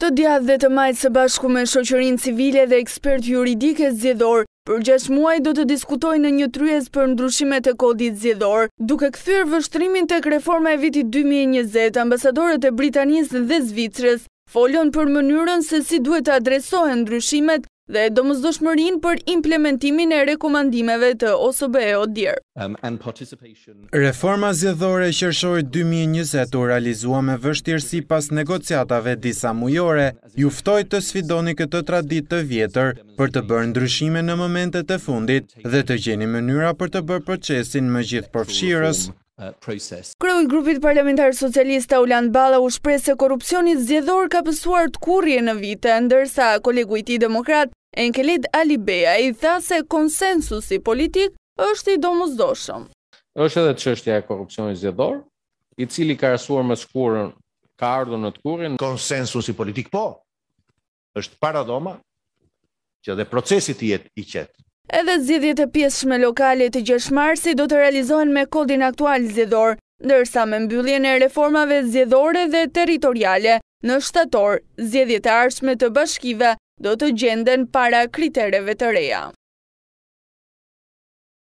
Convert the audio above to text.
Të djadë dhe të majtë së bashku me shoqërin civile dhe ekspert juridike zjedhor, për 6 muaj do të diskutoj në një tryez për ndryshimet e kodit zjedhor, duke këthyrë vështrimin të kreforma e viti 2020, ambasadorët e Britanisë dhe Zvicrës folion për mënyrën se si duhet të adresohen ndryshimet dhe domosdoshmërinë për implementimin e rekomandimeve të osbe djerë. Um, Reforma zgjedhore qershorit 2020 u realizua me vështirësi pas negociatave disa mujore, ju ftoj të sfidoni këtë traditë të vjetër për të bërë ndryshime në momentet të fundit dhe të gjeni mënyra për të bërë procesin më gjithë përfshirës. Uh, Kreu i grupit parlamentar socialista Ulan Bala u shprese se korupcionit zjedhor ka pësuar të kurje në vite, ndërsa kolegu i ti demokrat Enkelid Alibeja i tha se konsensusi politik është i domosdoshëm. është edhe qështja e korupcioni zjedhor, i cili ka rësuar më shkurën, ka ardhë në të kurin. Konsensusi politik po, është paradoma që dhe procesit të jetë i qetë. Edhe zjedjet e pjeshme lokale të gjeshmarësi do të realizohen me kodin aktual zjedhor, dërsa me mbylljen e reformave zjedhore dhe teritoriale, në shtator, zjedhjet e arshme të bashkive do të gjenden para kritereve të reja.